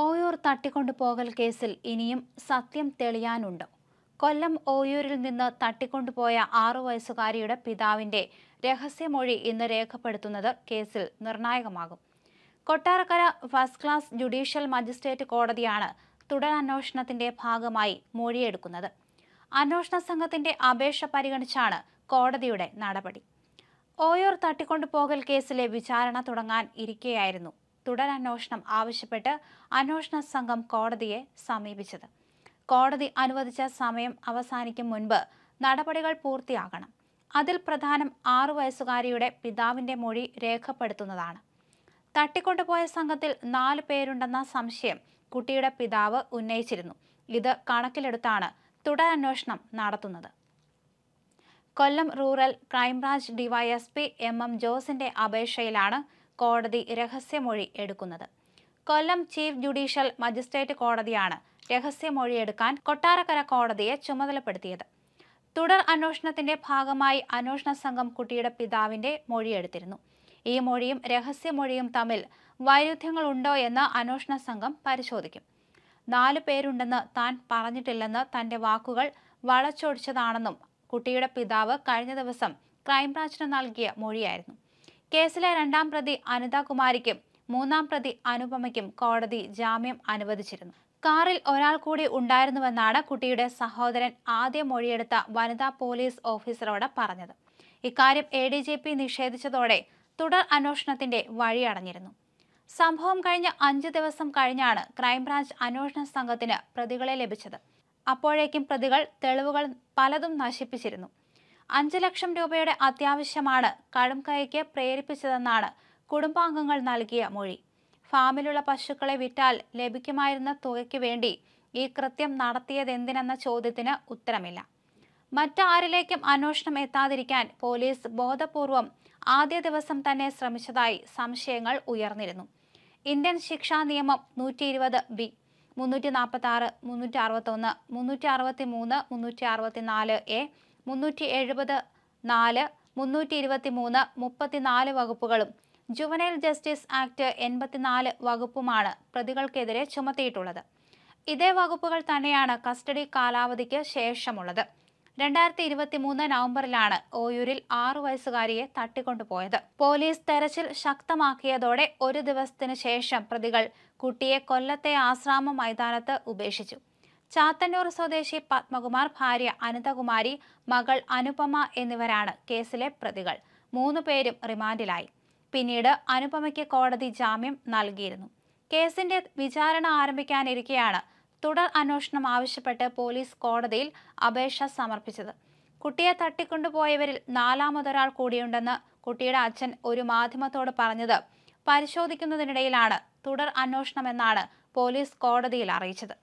ഓയൂർ പോകൽ കേസിൽ ഇനിയും സത്യം തെളിയാനുണ്ട് കൊല്ലം ഓയൂരിൽ നിന്ന് തട്ടിക്കൊണ്ടുപോയ ആറു വയസ്സുകാരിയുടെ പിതാവിന്റെ രഹസ്യമൊഴി ഇന്ന് രേഖപ്പെടുത്തുന്നത് കേസിൽ നിർണായകമാകും Kottarakkara first class judicial magistrate കോടതിയാണ് തുടരന്വേഷണത്തിന്റെ ഭാഗമായി മൊഴിയെടുക്കുന്നത് അന്വേഷണ സംഘത്തിന്റെ അപേക്ഷ പരിഗണിച്ചാണ് കോടതിയുടെ നടപടി ഓയൂർ തട്ടിക്കൊണ്ടുപോകൽ കേസിലെ വിചാരണ തുടങ്ങാൻ ഇരിക്കെയായിരുന്നു തുടരന്വേഷണം ആവശ്യപ്പെട്ട് അന്വേഷണ സംഘം കോടതിയെ സമീപിച്ചത് കോടതി അനുവദിച്ച സമയം അവസാനിക്കും മുൻപ് നടപടികൾ പൂർത്തിയാകണം അതിൽ പ്രധാനം ആറു വയസ്സുകാരിയുടെ പിതാവിന്റെ മൊഴി രേഖപ്പെടുത്തുന്നതാണ് തട്ടിക്കൊണ്ടുപോയ സംഘത്തിൽ നാല് പേരുണ്ടെന്ന സംശയം കുട്ടിയുടെ പിതാവ് ഉന്നയിച്ചിരുന്നു ഇത് കണക്കിലെടുത്താണ് തുടരന്വേഷണം നടത്തുന്നത് Kollam rural crime branch DYSP M M ജോസിന്റെ അപേക്ഷയിലാണ് കോടതി രഹസ്യമൊഴി എടുക്കുന്നത് കൊല്ലം ചീഫ് ജുഡീഷ്യൽ മജിസ്ട്രേറ്റ് കോടതിയാണ് രഹസ്യമൊഴിയെടുക്കാൻ കൊട്ടാരക്കര കോടതിയെ ചുമതലപ്പെടുത്തിയത് തുടർ അന്വേഷണത്തിന്റെ ഭാഗമായി അന്വേഷണ സംഘം കുട്ടിയുടെ പിതാവിന്റെ മൊഴിയെടുത്തിരുന്നു ഈ മൊഴിയും രഹസ്യമൊഴിയും തമ്മിൽ വൈരുദ്ധ്യങ്ങളുണ്ടോ എന്ന് അന്വേഷണ സംഘം പരിശോധിക്കും നാലു പേരുണ്ടെന്ന് താൻ പറഞ്ഞിട്ടില്ലെന്ന് തന്റെ വാക്കുകൾ വളച്ചൊടിച്ചതാണെന്നും കുട്ടിയുടെ പിതാവ് കഴിഞ്ഞ ദിവസം ക്രൈംബ്രാഞ്ചിന് നൽകിയ മൊഴിയായിരുന്നു കേസിലെ രണ്ടാം പ്രതി അനിതാകുമാരിക്കും മൂന്നാം പ്രതി അനുപമയ്ക്കും കോടതി ജാമ്യം അനുവദിച്ചിരുന്നു കാറിൽ ഒരാൾ കൂടി ഉണ്ടായിരുന്നുവെന്നാണ് കുട്ടിയുടെ സഹോദരൻ ആദ്യം മൊഴിയെടുത്ത വനിതാ പോലീസ് ഓഫീസറോട് പറഞ്ഞത് ഇക്കാര്യം എ ഡി ജി പി നിഷേധിച്ചതോടെ തുടർ അന്വേഷണത്തിന്റെ വഴിയടഞ്ഞിരുന്നു സംഭവം കഴിഞ്ഞ അഞ്ചു ദിവസം കഴിഞ്ഞാണ് ക്രൈംബ്രാഞ്ച് അന്വേഷണ സംഘത്തിന് പ്രതികളെ ലഭിച്ചത് അപ്പോഴേക്കും പ്രതികൾ തെളിവുകൾ പലതും നശിപ്പിച്ചിരുന്നു അഞ്ചു ലക്ഷം രൂപയുടെ അത്യാവശ്യമാണ് കടുംകൈക്ക് പ്രേരിപ്പിച്ചതെന്നാണ് കുടുംബാംഗങ്ങൾ നൽകിയ മൊഴി ഫാമിലുള്ള പശുക്കളെ വിറ്റാൽ ലഭിക്കുമായിരുന്ന തുകയ്ക്ക് വേണ്ടി ഈ കൃത്യം നടത്തിയതെന്തിനെന്ന ചോദ്യത്തിന് ഉത്തരമില്ല മറ്റാരിലേക്കും അന്വേഷണം എത്താതിരിക്കാൻ പോലീസ് ബോധപൂർവം ആദ്യ ദിവസം തന്നെ ശ്രമിച്ചതായി സംശയങ്ങൾ ഉയർന്നിരുന്നു ഇന്ത്യൻ ശിക്ഷാ നിയമം നൂറ്റി ഇരുപത് ബി മുന്നൂറ്റി നാൽപ്പത്തി ആറ് മുന്നൂറ്റി അറുപത്തൊന്ന് മുന്നൂറ്റി അറുപത്തി മൂന്ന് മുന്നൂറ്റി നാല് എ മുന്നൂറ്റി എഴുപത് നാല് മുന്നൂറ്റി ഇരുപത്തി മൂന്ന് മുപ്പത്തിനാല് വകുപ്പുകളും ജുവനൈൽ ജസ്റ്റിസ് ആക്ട് എൺപത്തിനാല് വകുപ്പുമാണ് പ്രതികൾക്കെതിരെ ചുമത്തിയിട്ടുള്ളത് ഇതേ വകുപ്പുകൾ തന്നെയാണ് കസ്റ്റഡി കാലാവധിക്ക് ശേഷമുള്ളത് രണ്ടായിരത്തി ഇരുപത്തി മൂന്ന് നവംബറിലാണ് ഓയൂരിൽ ആറു വയസ്സുകാരിയെ തട്ടിക്കൊണ്ടുപോയത് പോലീസ് തെരച്ചിൽ ശക്തമാക്കിയതോടെ ഒരു ദിവസത്തിനു ശേഷം പ്രതികൾ കുട്ടിയെ കൊല്ലത്തെ ആശ്രാമ മൈതാനത്ത് ഉപേക്ഷിച്ചു ചാത്തന്നൂർ സ്വദേശി പത്മകുമാർ ഭാര്യ അനന്തകുമാരി മകൾ അനുപമ എന്നിവരാണ് കേസിലെ പ്രതികൾ മൂന്നു പേരും റിമാൻഡിലായി പിന്നീട് അനുപമയ്ക്ക് കോടതി ജാമ്യം നൽകിയിരുന്നു കേസിന്റെ വിചാരണ ആരംഭിക്കാനിരിക്കെയാണ് തുടർ അന്വേഷണം ആവശ്യപ്പെട്ട് പോലീസ് കോടതിയിൽ അപേക്ഷ സമർപ്പിച്ചത് കുട്ടിയെ തട്ടിക്കൊണ്ടുപോയവരിൽ നാലാമതൊരാൾ കൂടിയുണ്ടെന്ന് കുട്ടിയുടെ അച്ഛൻ ഒരു മാധ്യമത്തോട് പറഞ്ഞത് പരിശോധിക്കുന്നതിനിടയിലാണ് തുടർ അന്വേഷണമെന്നാണ് പോലീസ് കോടതിയിൽ അറിയിച്ചത്